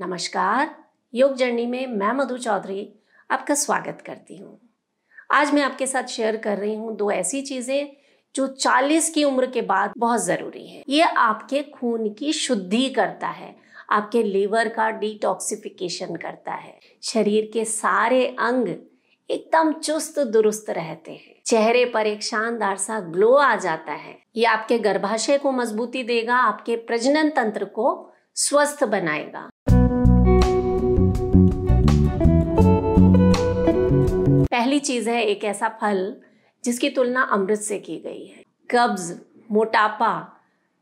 नमस्कार योग जर्नी में मैं मधु चौधरी आपका स्वागत करती हूँ आज मैं आपके साथ शेयर कर रही हूँ दो ऐसी चीज़ें जो 40 की उम्र के बाद बहुत ज़रूरी है ये आपके खून की शुद्धि करता है आपके लीवर का डिटॉक्सिफिकेशन करता है शरीर के सारे अंग एकदम चुस्त दुरुस्त रहते हैं चेहरे पर एक शानदार सा ग्लो आ जाता है ये आपके गर्भाशय को मजबूती देगा आपके प्रजनन तंत्र को स्वस्थ बनाएगा पहली चीज़ है एक ऐसा फल जिसकी तुलना अमृत से की गई है कब्ज मोटापा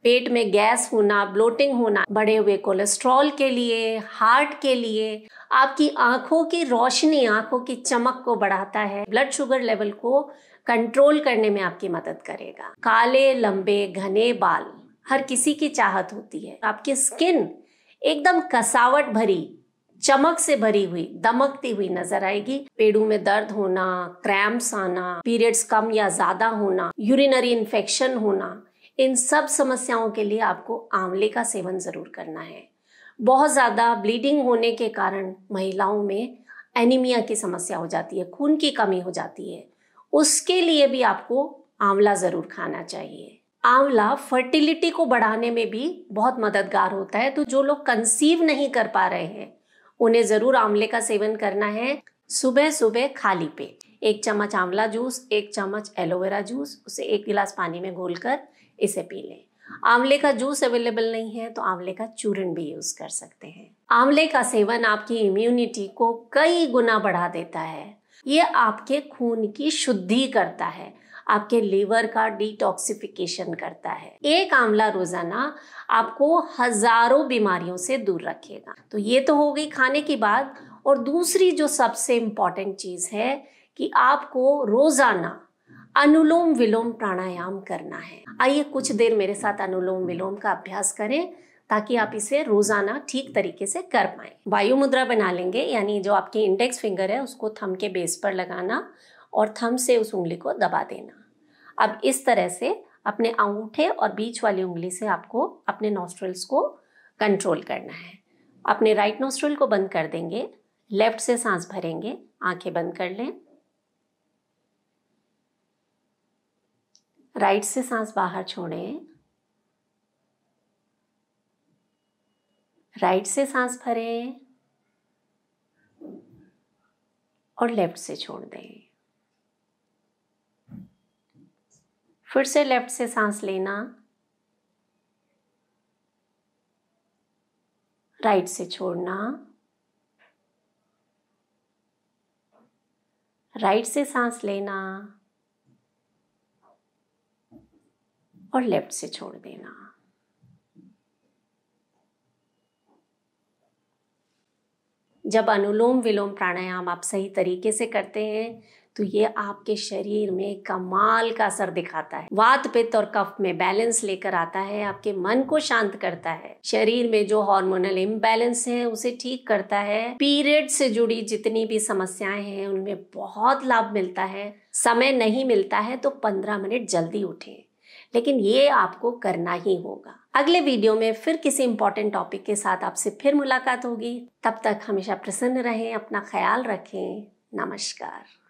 पेट में गैस होना ब्लोटिंग होना बढ़े हुए कोलेस्ट्रॉल के लिए हार्ट के लिए आपकी आंखों की रोशनी आंखों की चमक को बढ़ाता है ब्लड शुगर लेवल को कंट्रोल करने में आपकी मदद करेगा काले लंबे घने बाल हर किसी की चाहत होती है आपकी स्किन एकदम कसावट भरी चमक से भरी हुई दमकती हुई नजर आएगी पेड़ों में दर्द होना क्रैम्प्स आना पीरियड्स कम या ज्यादा होना यूरिनरी इन्फेक्शन होना इन सब समस्याओं के लिए आपको आंवले का सेवन जरूर करना है बहुत ज़्यादा ब्लीडिंग होने के कारण महिलाओं में एनीमिया की समस्या हो जाती है खून की कमी हो जाती है उसके लिए भी आपको आंवला ज़रूर खाना चाहिए आंवला फर्टिलिटी को बढ़ाने में भी बहुत मददगार होता है तो जो लोग कंसीव नहीं कर पा रहे हैं उन्हें ज़रूर आंवले का सेवन करना है सुबह सुबह खाली पेट एक चम्मच आंवला जूस एक चम्मच एलोवेरा जूस उसे एक गिलास पानी में घोलकर इसे पी लें आंवले का जूस अवेलेबल नहीं है तो आंवले का चूर्ण भी यूज कर सकते हैं आंवले का सेवन आपकी इम्यूनिटी को कई गुना बढ़ा देता है ये आपके खून की शुद्धि करता है आपके लीवर का डिटॉक्सिफिकेशन करता है एक आंवला रोजाना आपको हजारों बीमारियों से दूर रखेगा तो ये तो हो गई खाने की बात और दूसरी जो सबसे इम्पॉर्टेंट चीज़ है कि आपको रोज़ाना अनुलोम विलोम प्राणायाम करना है आइए कुछ देर मेरे साथ अनुलोम विलोम का अभ्यास करें ताकि आप इसे रोज़ाना ठीक तरीके से कर पाए वायु मुद्रा बना लेंगे यानी जो आपकी इंडेक्स फिंगर है उसको थम के बेस पर लगाना और थम से उस उंगली को दबा देना अब इस तरह से अपने अंगूठे और बीच वाली उंगली से आपको अपने नॉस्ट्रल्स को कंट्रोल करना है अपने राइट नोस्ट्रल को बंद कर देंगे लेफ्ट से सांस भरेंगे आंखें बंद कर लें राइट से सांस बाहर छोड़ें राइट से सांस भरें और लेफ्ट से छोड़ दें फिर से लेफ्ट से सांस लेना राइट से छोड़ना राइट से सांस लेना और लेफ्ट से छोड़ देना जब अनुलोम विलोम प्राणायाम आप सही तरीके से करते हैं तो ये आपके शरीर में कमाल का असर दिखाता है वात पित्त और कफ में बैलेंस लेकर आता है आपके मन को शांत करता है शरीर में जो हार्मोनल इम्बैलेंस है उसे ठीक करता है पीरियड से जुड़ी जितनी भी समस्याएं हैं उनमें बहुत लाभ मिलता है समय नहीं मिलता है तो पंद्रह मिनट जल्दी उठे लेकिन ये आपको करना ही होगा अगले वीडियो में फिर किसी इंपॉर्टेंट टॉपिक के साथ आपसे फिर मुलाकात होगी तब तक हमेशा प्रसन्न रहें अपना ख्याल रखें नमस्कार